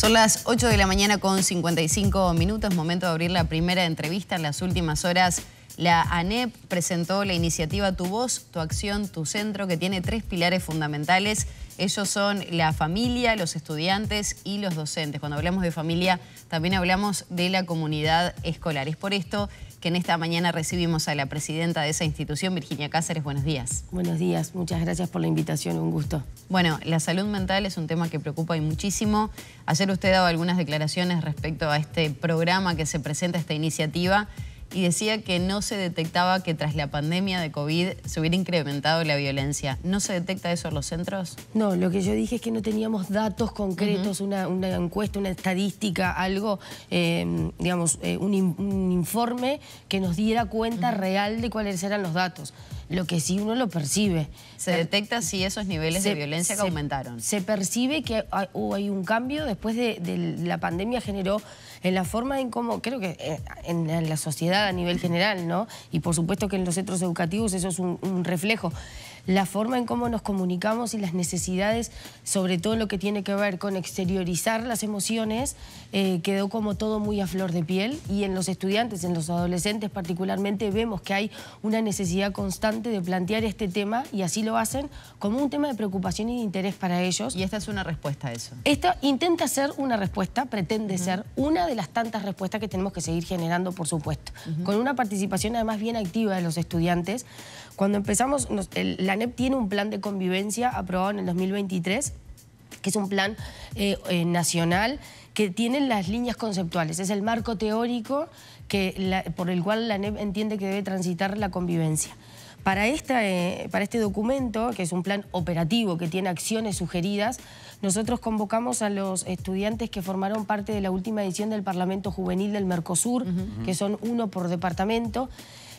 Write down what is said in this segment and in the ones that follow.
Son las 8 de la mañana con 55 minutos, momento de abrir la primera entrevista. En las últimas horas, la ANEP presentó la iniciativa Tu Voz, Tu Acción, Tu Centro, que tiene tres pilares fundamentales. Ellos son la familia, los estudiantes y los docentes. Cuando hablamos de familia, también hablamos de la comunidad escolar. Es por esto que en esta mañana recibimos a la presidenta de esa institución, Virginia Cáceres. Buenos días. Buenos días, muchas gracias por la invitación, un gusto. Bueno, la salud mental es un tema que preocupa y muchísimo. Ayer usted dado algunas declaraciones respecto a este programa que se presenta, esta iniciativa y decía que no se detectaba que tras la pandemia de COVID se hubiera incrementado la violencia. ¿No se detecta eso en los centros? No, lo que yo dije es que no teníamos datos concretos, una, encuesta, una estadística, algo, eh, digamos, eh, un, informe que nos diera cuenta real de cuáles eran los datos. Lo que sí uno lo percibe. Se detecta si esos niveles de violencia que aumentaron. Se percibe que hay, un cambio después de, la pandemia generó en la forma en cómo, creo que eh, en, la sociedad a nivel general, ¿no? Y por supuesto que en los centros educativos eso es un reflejo la forma en cómo nos comunicamos y las necesidades, sobre todo lo que tiene que ver con exteriorizar las emociones, eh, quedó como todo muy a flor de piel y en los estudiantes, en los adolescentes particularmente, vemos que hay una necesidad constante de plantear este tema y así lo hacen como un tema de preocupación y de interés para ellos. Y esta es una respuesta a eso. Esta intenta ser una respuesta, pretende ser una de las tantas respuestas que tenemos que seguir generando, por supuesto, con una participación además bien activa de los estudiantes, cuando empezamos, la NEP tiene un plan de convivencia aprobado en el 2023 que es un plan eh, eh, nacional que tiene las líneas conceptuales, es el marco teórico que por el cual la NEP entiende que debe transitar la convivencia. Para, esta, eh, para este documento, que es un plan operativo que tiene acciones sugeridas, nosotros convocamos a los estudiantes que formaron parte de la última edición del Parlamento Juvenil del Mercosur, que son uno por departamento,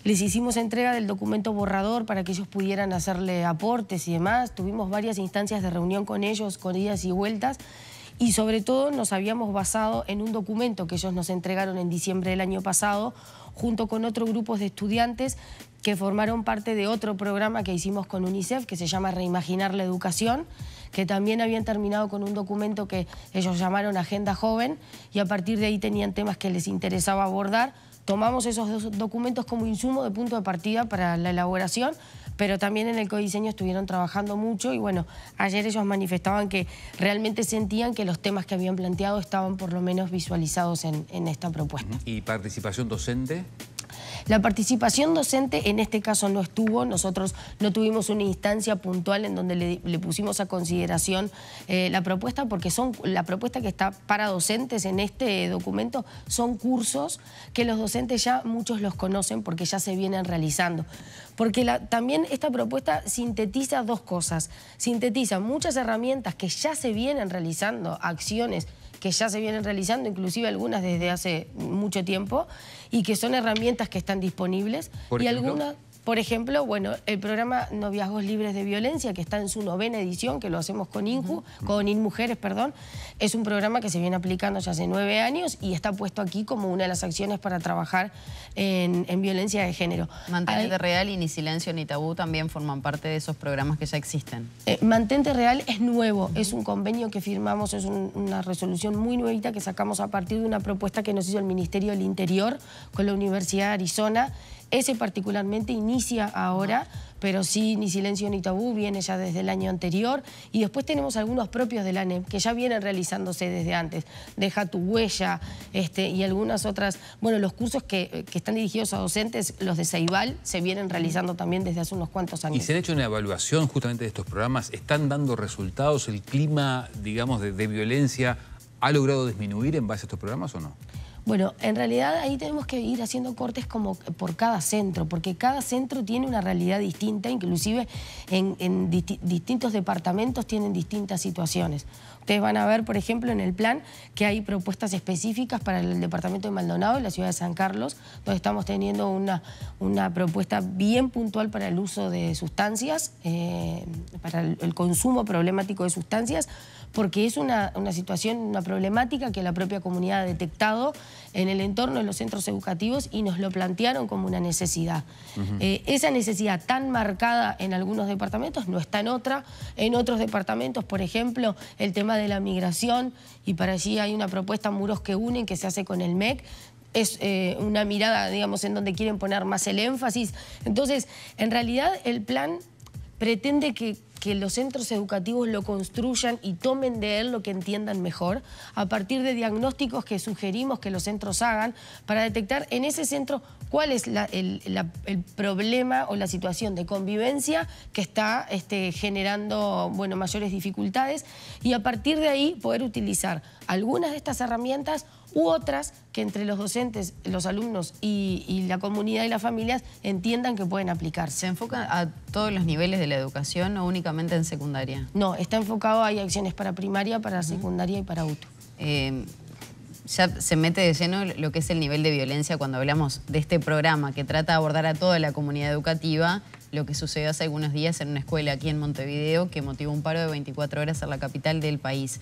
les hicimos entrega del documento borrador para que ellos pudieran hacerle aportes y demás. Tuvimos varias instancias de reunión con ellos, con idas y vueltas. Y sobre todo nos habíamos basado en un documento que ellos nos entregaron en diciembre del año pasado, junto con otros grupos de estudiantes que formaron parte de otro programa que hicimos con UNICEF, que se llama Reimaginar la Educación, que también habían terminado con un documento que ellos llamaron Agenda Joven, y a partir de ahí tenían temas que les interesaba abordar, tomamos esos dos documentos como insumo de punto de partida para la elaboración, pero también en el codiseño estuvieron trabajando mucho y bueno, ayer ellos manifestaban que realmente sentían que los temas que habían planteado estaban por lo menos visualizados en, en esta propuesta. ¿Y participación docente? La participación docente en este caso no estuvo, nosotros no tuvimos una instancia puntual en donde le, pusimos a consideración eh, la propuesta porque son la propuesta que está para docentes en este documento son cursos que los docentes ya muchos los conocen porque ya se vienen realizando. Porque también esta propuesta sintetiza dos cosas, sintetiza muchas herramientas que ya se vienen realizando, acciones que ya se vienen realizando, inclusive algunas desde hace mucho tiempo, y que son herramientas que están disponibles. y algunas... Por ejemplo, bueno, el programa Noviazgos Libres de Violencia, que está en su novena edición, que lo hacemos con INJU, con InMujeres, perdón, es un programa que se viene aplicando ya hace nueve años y está puesto aquí como una de las acciones para trabajar en, violencia de género. Mantente Real y Ni Silencio Ni Tabú también forman parte de esos programas que ya existen. Eh, Mantente Real es nuevo, es un convenio que firmamos, es una resolución muy nuevita que sacamos a partir de una propuesta que nos hizo el Ministerio del Interior con la Universidad de Arizona ese particularmente inicia ahora, pero sí, ni silencio ni tabú, viene ya desde el año anterior. Y después tenemos algunos propios del ANEM que ya vienen realizándose desde antes. Deja tu huella este, y algunas otras... Bueno, los cursos que, eh, están dirigidos a docentes, los de Ceibal, se vienen realizando también desde hace unos cuantos años. Y se ha hecho una evaluación justamente de estos programas. ¿Están dando resultados? ¿El clima, digamos, de violencia ha logrado disminuir en base a estos programas o no? Bueno, en realidad ahí tenemos que ir haciendo cortes como por cada centro, porque cada centro tiene una realidad distinta, inclusive en, distintos departamentos tienen distintas situaciones. Ustedes van a ver, por ejemplo, en el plan que hay propuestas específicas para el departamento de Maldonado y la ciudad de San Carlos, donde estamos teniendo una, propuesta bien puntual para el uso de sustancias, eh, para el consumo problemático de sustancias, porque es una, situación, una problemática que la propia comunidad ha detectado en el entorno de los centros educativos y nos lo plantearon como una necesidad. Eh, esa necesidad tan marcada en algunos departamentos no está en otra. En otros departamentos, por ejemplo, el tema de la migración y para allí hay una propuesta Muros que Unen que se hace con el MEC, es eh, una mirada, digamos, en donde quieren poner más el énfasis. Entonces, en realidad el plan pretende que, los centros educativos lo construyan y tomen de él lo que entiendan mejor, a partir de diagnósticos que sugerimos que los centros hagan para detectar en ese centro cuál es el, problema o la situación de convivencia que está este, generando bueno, mayores dificultades y a partir de ahí poder utilizar algunas de estas herramientas u otras que entre los docentes, los alumnos y, la comunidad y las familias entiendan que pueden aplicar. ¿Se enfoca a todos los niveles de la educación o únicamente en secundaria? No, está enfocado, hay acciones para primaria, para secundaria y para auto. Em, ya se mete de lleno lo que es el nivel de violencia cuando hablamos de este programa que trata de abordar a toda la comunidad educativa lo que sucedió hace algunos días en una escuela aquí en Montevideo que motivó un paro de 24 horas en la capital del país.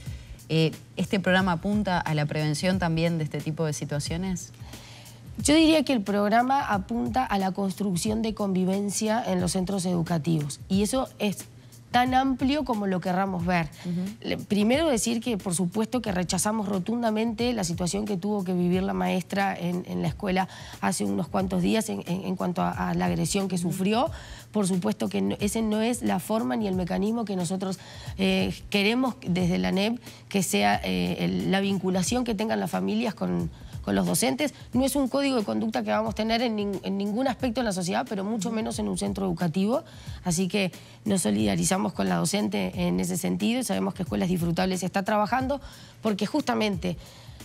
Eh, ¿Este programa apunta a la prevención también de este tipo de situaciones? Yo diría que el programa apunta a la construcción de convivencia en los centros educativos y eso es tan amplio como lo querramos ver. Primero decir que por supuesto que rechazamos rotundamente la situación que tuvo que vivir la maestra en, la escuela hace unos cuantos días en, cuanto a, la agresión que sufrió. Por supuesto que ese no es la forma ni el mecanismo que nosotros eh, queremos desde la NEP que sea eh, la vinculación que tengan las familias con, los docentes. No es un código de conducta que vamos a tener en, en ningún aspecto en la sociedad, pero mucho menos en un centro educativo. Así que nos solidarizamos con la docente en ese sentido y sabemos que Escuelas Disfrutables está trabajando porque justamente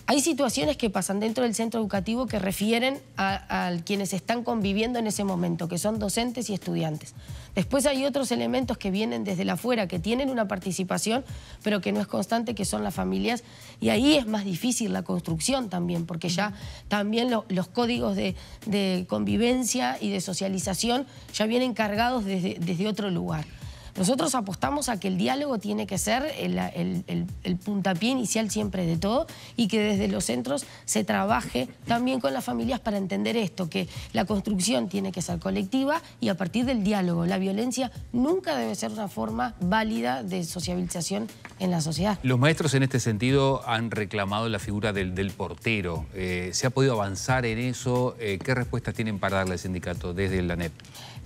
hay situaciones que pasan dentro del centro educativo que refieren a, quienes están conviviendo en ese momento, que son docentes y estudiantes. Después hay otros elementos que vienen desde la afuera, que tienen una participación, pero que no es constante, que son las familias. Y ahí es más difícil la construcción también, porque ya también los códigos de, convivencia y de socialización ya vienen cargados desde otro lugar. Nosotros apostamos a que el diálogo tiene que ser el, puntapié inicial siempre de todo y que desde los centros se trabaje también con las familias para entender esto, que la construcción tiene que ser colectiva y a partir del diálogo. La violencia nunca debe ser una forma válida de sociabilización en la sociedad. Los maestros en este sentido han reclamado la figura del, portero. Eh, ¿Se ha podido avanzar en eso? Eh, ¿Qué respuestas tienen para darle al sindicato desde la ANEP?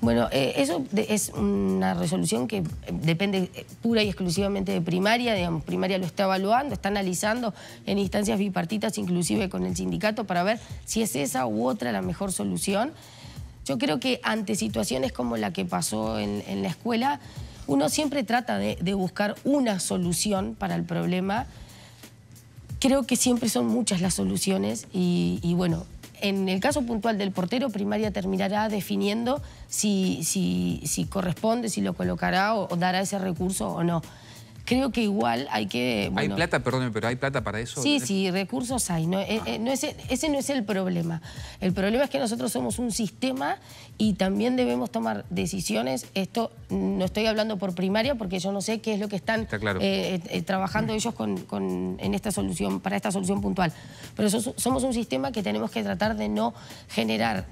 Bueno, eh, eso es una resolución que eh, depende eh, pura y exclusivamente de primaria, primaria lo está evaluando, está analizando en instancias bipartitas, inclusive con el sindicato, para ver si es esa u otra la mejor solución. Yo creo que ante situaciones como la que pasó en, la escuela, uno siempre trata de, buscar una solución para el problema. Creo que siempre son muchas las soluciones y bueno, en el caso puntual del portero, primaria terminará definiendo si, si, corresponde, si lo colocará o dará ese recurso o no creo que igual hay que... ¿Hay plata, perdóneme, pero hay plata para eso? Sí, ¿eh? sí, recursos hay. No, eh, eh, ese no es el problema. El problema es que nosotros somos un sistema y también debemos tomar decisiones. Esto no estoy hablando por primaria porque yo no sé qué es lo que están trabajando ellos en esta solución, para esta solución puntual. Pero somos un sistema que tenemos que tratar de no generar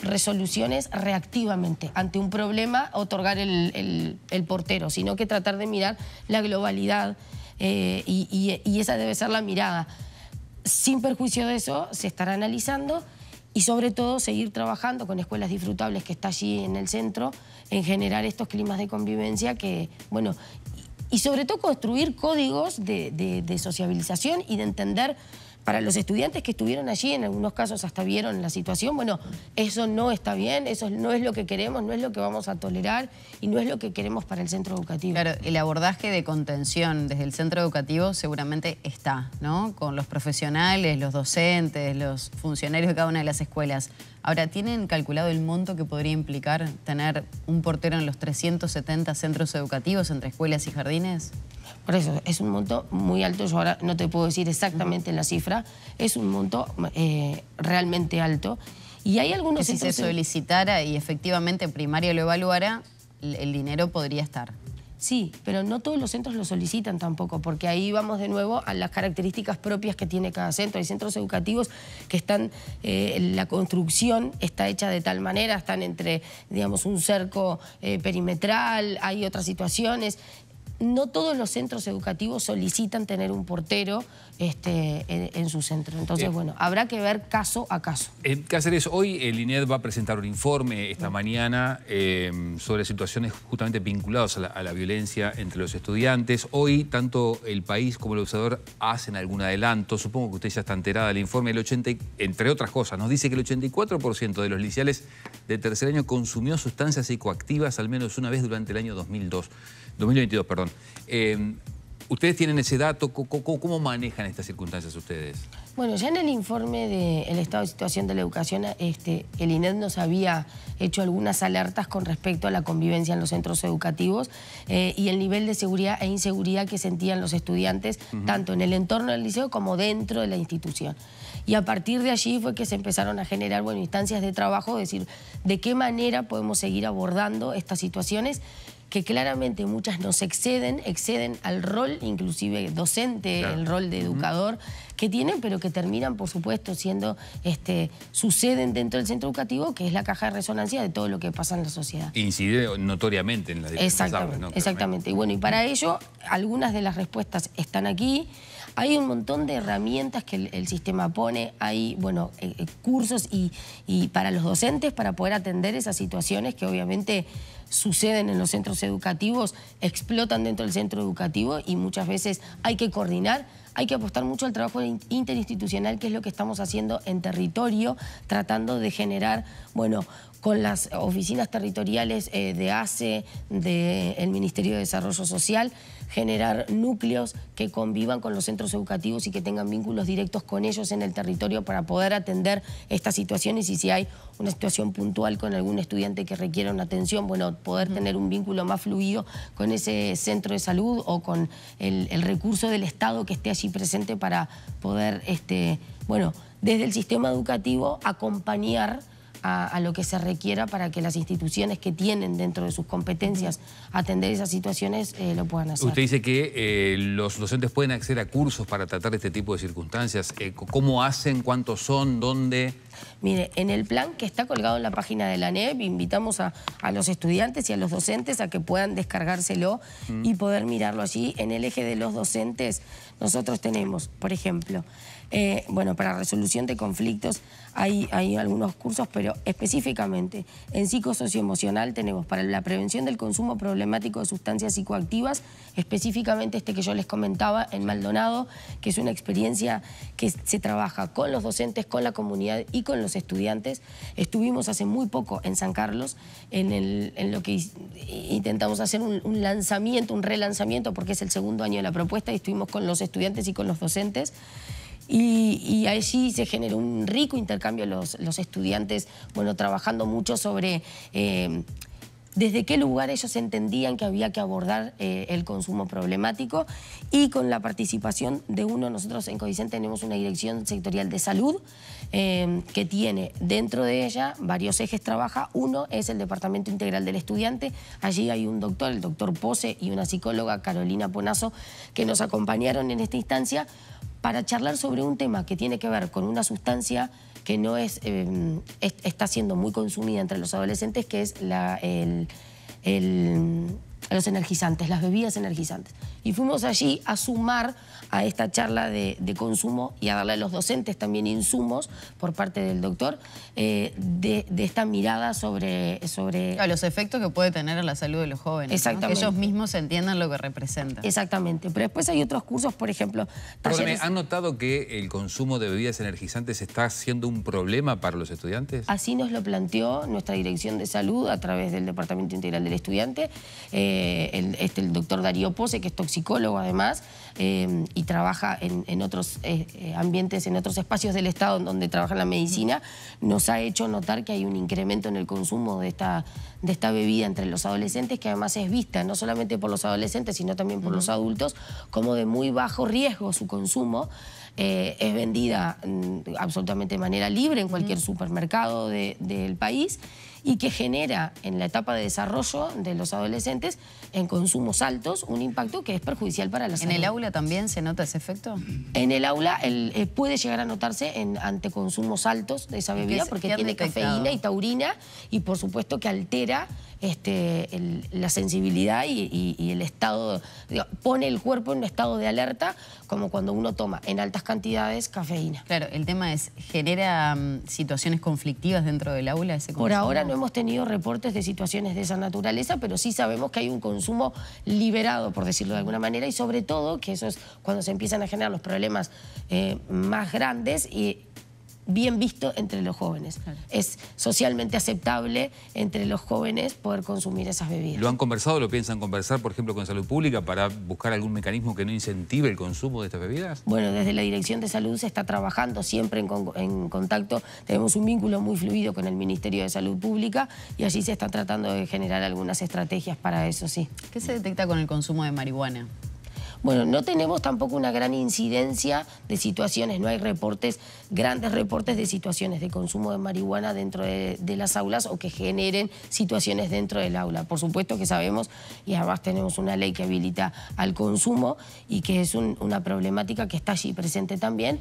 resoluciones reactivamente ante un problema otorgar el, portero, sino que tratar de mirar la globalidad eh, y, esa debe ser la mirada. Sin perjuicio de eso, se estará analizando y sobre todo seguir trabajando con escuelas disfrutables que está allí en el centro en generar estos climas de convivencia que, bueno, y sobre todo construir códigos de, de, de sociabilización y de entender para los estudiantes que estuvieron allí, en algunos casos hasta vieron la situación, bueno, eso no está bien, eso no es lo que queremos, no es lo que vamos a tolerar y no es lo que queremos para el centro educativo. Claro, el abordaje de contención desde el centro educativo seguramente está, ¿no? Con los profesionales, los docentes, los funcionarios de cada una de las escuelas. Ahora, ¿tienen calculado el monto que podría implicar tener un portero en los 370 centros educativos entre escuelas y jardines? Por eso, es un monto muy alto, yo ahora no te puedo decir exactamente la cifra, es un monto eh, realmente alto. Y hay algunos... Que pues si centros... se solicitara y efectivamente primaria lo evaluara, el dinero podría estar. Sí, pero no todos los centros lo solicitan tampoco, porque ahí vamos de nuevo a las características propias que tiene cada centro. Hay centros educativos que están, eh, la construcción está hecha de tal manera, están entre, digamos, un cerco eh, perimetral, hay otras situaciones, no todos los centros educativos solicitan tener un portero este, en, su centro. Entonces, bueno, habrá que ver caso a caso. hacer Cáceres, hoy el INED va a presentar un informe esta mañana eh, sobre situaciones justamente vinculadas a la, violencia entre los estudiantes. Hoy tanto el país como el observador hacen algún adelanto. Supongo que usted ya está enterada del informe. El 80, entre otras cosas, nos dice que el 84% de los liceales de tercer año consumió sustancias psicoactivas al menos una vez durante el año 2002. 2022, perdón. Em, ¿Ustedes tienen ese dato? ¿Cómo, manejan estas circunstancias ustedes? Bueno, ya en el informe del estado de situación de la educación, este, el INED nos había hecho algunas alertas con respecto a la convivencia en los centros educativos eh, y el nivel de seguridad e inseguridad que sentían los estudiantes, tanto en el entorno del liceo como dentro de la institución. Y a partir de allí fue que se empezaron a generar instancias de trabajo, es decir, de qué manera podemos seguir abordando estas situaciones que claramente muchas nos exceden, exceden al rol, inclusive docente, el rol de educador que tienen, pero que terminan, por supuesto, siendo, este, suceden dentro del centro educativo, que es la caja de resonancia de todo lo que pasa en la sociedad. Incide notoriamente en la diferentes Exactamente, exactamente. Y bueno, y para ello, algunas de las respuestas están aquí. Hay un montón de herramientas que el, sistema pone, hay bueno, eh, eh, cursos y para los docentes para poder atender esas situaciones que obviamente suceden en los centros educativos, explotan dentro del centro educativo y muchas veces hay que coordinar, hay que apostar mucho al trabajo interinstitucional, que es lo que estamos haciendo en territorio, tratando de generar, bueno, con las oficinas territoriales eh, de ACE, del Ministerio de Desarrollo Social, generar núcleos que convivan con los centros educativos y que tengan vínculos directos con ellos en el territorio para poder atender estas situaciones y si hay una situación puntual con algún estudiante que requiera una atención, bueno, poder tener un vínculo más fluido con ese centro de salud o con el, recurso del Estado que esté allí presente para poder, este, bueno, desde el sistema educativo acompañar a, lo que se requiera para que las instituciones que tienen dentro de sus competencias atender esas situaciones eh, lo puedan hacer. Usted dice que eh, los docentes pueden acceder a cursos para tratar este tipo de circunstancias. Eh, ¿Cómo hacen? ¿Cuántos son? ¿Dónde? Mire, en el plan que está colgado en la página de la NEP, invitamos a, los estudiantes y a los docentes a que puedan descargárselo y poder mirarlo allí. En el eje de los docentes, nosotros tenemos, por ejemplo, eh, bueno, para resolución de conflictos hay, algunos cursos, pero específicamente en psicosocioemocional tenemos para la prevención del consumo problemático de sustancias psicoactivas, específicamente este que yo les comentaba en Maldonado, que es una experiencia que se trabaja con los docentes, con la comunidad y con los estudiantes. Estuvimos hace muy poco en San Carlos, en, lo que intentamos hacer un, un lanzamiento, un relanzamiento, porque es el segundo año de la propuesta y estuvimos con los estudiantes y con los docentes. Y, allí se generó un rico intercambio, los, estudiantes, bueno, trabajando mucho sobre... Eh, desde qué lugar ellos entendían que había que abordar eh, el consumo problemático y con la participación de uno, nosotros en Codicen tenemos una dirección sectorial de salud eh, que tiene dentro de ella varios ejes trabaja, uno es el departamento integral del estudiante, allí hay un doctor, el doctor Pose y una psicóloga Carolina Ponazo que nos acompañaron en esta instancia para charlar sobre un tema que tiene que ver con una sustancia que no es, eh, está siendo muy consumida entre los adolescentes, que es la, los energizantes, las bebidas energizantes. Y fuimos allí a sumar a esta charla de, consumo y a darle a los docentes también insumos por parte del doctor eh, de, esta mirada sobre, sobre... A los efectos que puede tener en la salud de los jóvenes. Que ellos mismos entiendan lo que representa. Exactamente. Pero después hay otros cursos, por ejemplo... ¿Han notado que el consumo de bebidas energizantes está siendo un problema para los estudiantes? Así nos lo planteó nuestra Dirección de Salud a través del Departamento Integral del Estudiante, eh, este, el doctor Darío Pose, que es toxicólogo además, eh, y trabaja en, otros eh, eh, ambientes, en otros espacios del Estado en donde trabaja la medicina, nos ha hecho notar que hay un incremento en el consumo de esta, de esta bebida entre los adolescentes, que además es vista no solamente por los adolescentes, sino también por los adultos, como de muy bajo riesgo su consumo. es vendida mm, absolutamente de manera libre en cualquier supermercado del país y que genera en la etapa de desarrollo de los adolescentes en consumos altos un impacto que es perjudicial para la salud. ¿En el aula también se nota ese efecto? En el aula eh, puede llegar a notarse ante consumos altos de esa bebida porque tiene cafeína y taurina y por supuesto que altera este, la sensibilidad y, el estado, pone el cuerpo en un estado de alerta como cuando uno toma en altas cantidades cafeína. Claro, el tema es, ¿genera mm, situaciones conflictivas dentro del aula ese consumo? Por ahora no hemos tenido reportes de situaciones de esa naturaleza, pero sí sabemos que hay un consumo liberado, por decirlo de alguna manera, y sobre todo que eso es cuando se empiezan a generar los problemas eh, más grandes y bien visto entre los jóvenes. Es socialmente aceptable entre los jóvenes poder consumir esas bebidas. ¿Lo han conversado, lo piensan conversar, por ejemplo, con Salud Pública para buscar algún mecanismo que no incentive el consumo de estas bebidas? Bueno, desde la Dirección de Salud se está trabajando siempre en, en contacto, tenemos un vínculo muy fluido con el Ministerio de Salud Pública y allí se está tratando de generar algunas estrategias para eso, sí. ¿Qué se detecta con el consumo de marihuana? Bueno, no tenemos tampoco una gran incidencia de situaciones, no hay reportes, grandes reportes de situaciones de consumo de marihuana dentro de, las aulas o que generen situaciones dentro del aula. Por supuesto que sabemos, y además tenemos una ley que habilita al consumo y que es una problemática que está allí presente también.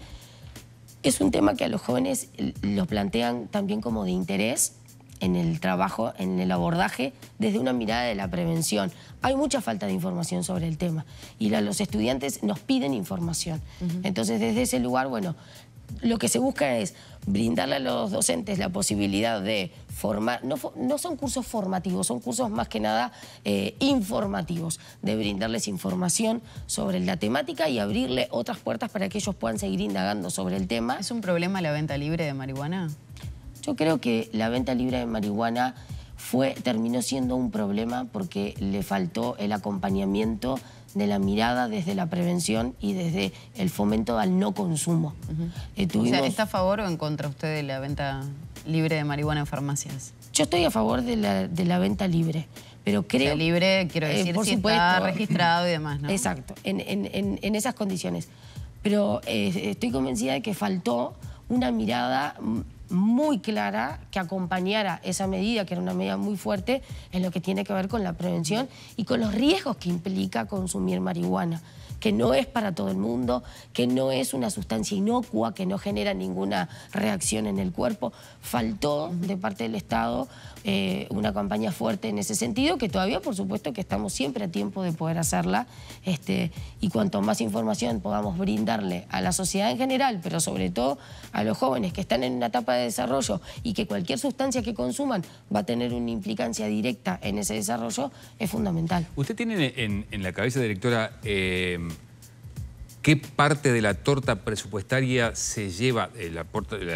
Es un tema que a los jóvenes eh, los plantean también como de interés, en el trabajo, en el abordaje, desde una mirada de la prevención. Hay mucha falta de información sobre el tema y los estudiantes nos piden información. Entonces, desde ese lugar, bueno, lo que se busca es brindarle a los docentes la posibilidad de formar, no, son cursos formativos, son cursos más que nada eh, informativos, de brindarles información sobre la temática y abrirle otras puertas para que ellos puedan seguir indagando sobre el tema. ¿Es un problema la venta libre de marihuana? Yo creo que la venta libre de marihuana fue, terminó siendo un problema porque le faltó el acompañamiento de la mirada desde la prevención y desde el fomento al no consumo. Eh, ¿Está a favor o en contra usted de la venta libre de marihuana en farmacias? Yo estoy a favor de la, de la venta libre, pero creo... libre, quiero eh, decir, por si supuesto. está registrado y demás, ¿no? Exacto, en, esas condiciones. Pero eh, estoy convencida de que faltó una mirada mm, muy clara que acompañara esa medida, que era una medida muy fuerte, en lo que tiene que ver con la prevención y con los riesgos que implica consumir marihuana que no es para todo el mundo, que no es una sustancia inocua, que no genera ninguna reacción en el cuerpo. Faltó de parte del Estado eh, una campaña fuerte en ese sentido, que todavía por supuesto que estamos siempre a tiempo de poder hacerla este, y cuanto más información podamos brindarle a la sociedad en general, pero sobre todo a los jóvenes que están en una etapa de desarrollo y que cualquier sustancia que consuman va a tener una implicancia directa en ese desarrollo, es fundamental. Usted tiene en, la cabeza, directora, eh, ¿Qué parte de la torta presupuestaria se lleva, eh,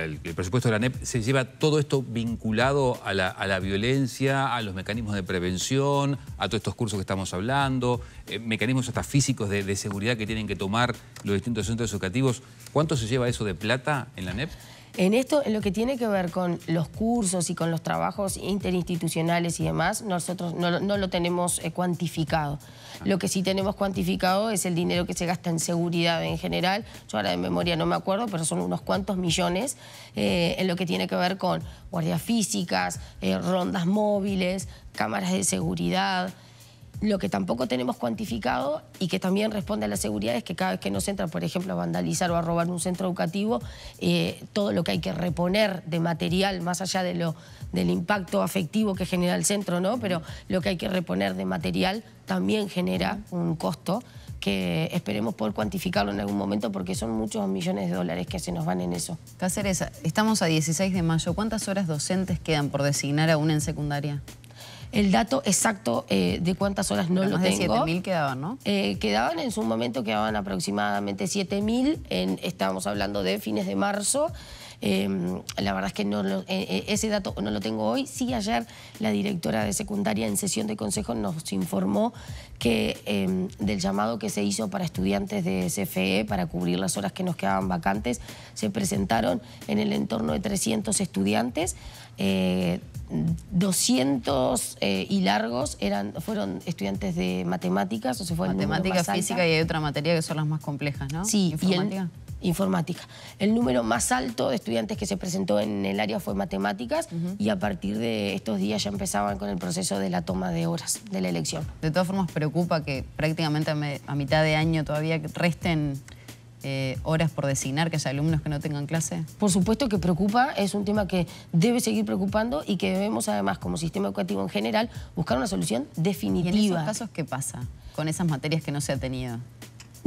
el, presupuesto de la NEP, se lleva todo esto vinculado a la, violencia, a los mecanismos de prevención, a todos estos cursos que estamos hablando, eh, mecanismos hasta físicos de, seguridad que tienen que tomar los distintos centros educativos? ¿Cuánto se lleva eso de plata en la NEP? En esto, en lo que tiene que ver con los cursos y con los trabajos interinstitucionales y demás, nosotros no, lo tenemos eh, cuantificado. Lo que sí tenemos cuantificado es el dinero que se gasta en seguridad en general. Yo ahora de memoria no me acuerdo, pero son unos cuantos millones eh, en lo que tiene que ver con guardias físicas, eh, rondas móviles, cámaras de seguridad. Lo que tampoco tenemos cuantificado y que también responde a la seguridad es que cada vez que nos entran, por ejemplo, a vandalizar o a robar un centro educativo, eh, todo lo que hay que reponer de material, más allá de lo, del impacto afectivo que genera el centro, ¿no? pero lo que hay que reponer de material también genera un costo que esperemos poder cuantificarlo en algún momento porque son muchos millones de dólares que se nos van en eso. Cáceres, estamos a 16 de mayo. ¿Cuántas horas docentes quedan por designar aún en secundaria? El dato exacto eh, de cuántas horas no lo tengo... más de 7.000 quedaban, ¿no? Eh, quedaban en su momento, quedaban aproximadamente 7.000. Estábamos hablando de fines de marzo. Em, la verdad es que no eh, eh, ese dato no lo tengo hoy. Sí, ayer la directora de secundaria en sesión de consejo nos informó que em, del llamado que se hizo para estudiantes de CFE para cubrir las horas que nos quedaban vacantes, se presentaron en el entorno de 300 estudiantes. 200 eh, y largos eran, fueron estudiantes de matemáticas, o se fue Matemática, física y hay otra materia que son las más complejas, ¿no? Sí, ¿Informática? informática. El número más alto de estudiantes que se presentó en el área fue matemáticas y a partir de estos días ya empezaban con el proceso de la toma de horas de la elección. De todas formas, preocupa que prácticamente a mitad de año todavía resten eh, horas por designar, que haya alumnos que no tengan clase? Por supuesto que preocupa, es un tema que debe seguir preocupando y que debemos además como sistema educativo en general buscar una solución definitiva. ¿Y en esos casos qué pasa con esas materias que no se ha tenido?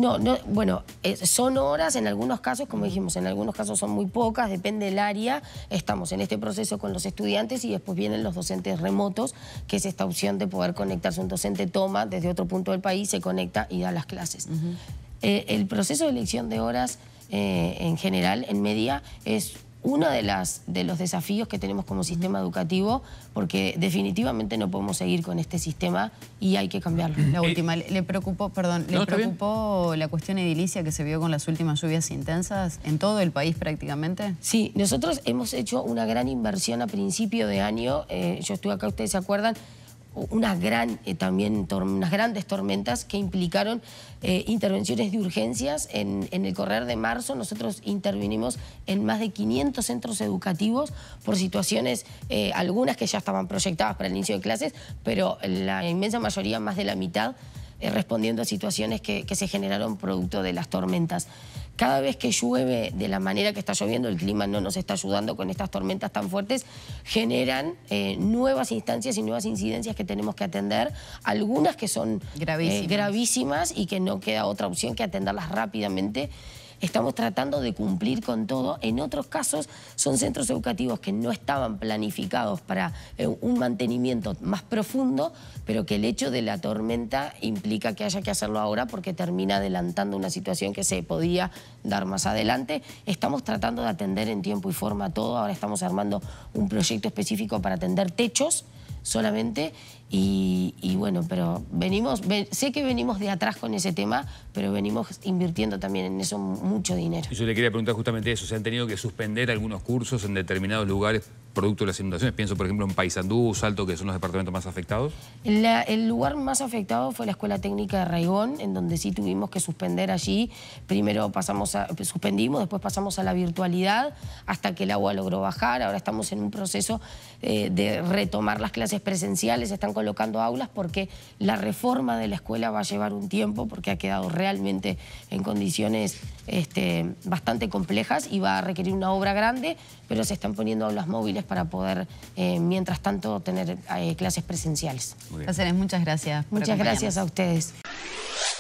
No, bueno, eh, son horas en algunos casos, como dijimos, en algunos casos son muy pocas, depende del área. Estamos en este proceso con los estudiantes y después vienen los docentes remotos, que es esta opción de poder conectarse. Un docente toma desde otro punto del país, se conecta y da las clases. Eh, el proceso de elección de horas eh, en general, en media, es uno de, las, de los desafíos que tenemos como sistema educativo, porque definitivamente no podemos seguir con este sistema y hay que cambiarlo. La eh, última, ¿le preocupó, perdón, la cuestión edilicia que se vio con las últimas lluvias intensas en todo el país prácticamente? Sí, nosotros hemos hecho una gran inversión a principio de año, eh, yo estuve acá, ustedes se acuerdan, unas, eh, también unas grandes tormentas que implicaron eh, intervenciones de urgencias. En, el correr de marzo nosotros intervinimos en más de 500 centros educativos por situaciones, eh, algunas que ya estaban proyectadas para el inicio de clases, pero la inmensa mayoría, más de la mitad, eh, respondiendo a situaciones que, se generaron producto de las tormentas. Cada vez que llueve de la manera que está lloviendo, el clima no nos está ayudando con estas tormentas tan fuertes, generan eh, nuevas instancias y nuevas incidencias que tenemos que atender, algunas que son eh, gravísimas y que no queda otra opción que atenderlas rápidamente estamos tratando de cumplir con todo. En otros casos son centros educativos que no estaban planificados para eh, un mantenimiento más profundo, pero que el hecho de la tormenta implica que haya que hacerlo ahora porque termina adelantando una situación que se podía dar más adelante. Estamos tratando de atender en tiempo y forma todo. Ahora estamos armando un proyecto específico para atender techos solamente y, bueno, pero venimos, sé que venimos de atrás con ese tema, pero venimos invirtiendo también en eso mucho dinero. Yo le quería preguntar justamente eso, se han tenido que suspender algunos cursos en determinados lugares producto de las inundaciones? Pienso, por ejemplo, en Paisandú, Salto, que son los departamentos más afectados. el lugar más afectado fue la Escuela Técnica de Raigón, en donde sí tuvimos que suspender allí. Primero pasamos suspendimos, después pasamos a la virtualidad, hasta que el agua logró bajar. Ahora estamos en un proceso eh, de retomar las clases presenciales, están colocando aulas porque la reforma de la escuela va a llevar un tiempo porque ha quedado realmente en condiciones este, bastante complejas y va a requerir una obra grande pero se están poniendo aulas móviles para poder, eh, mientras tanto, tener eh, clases presenciales. muchas gracias. Muchas gracias a ustedes.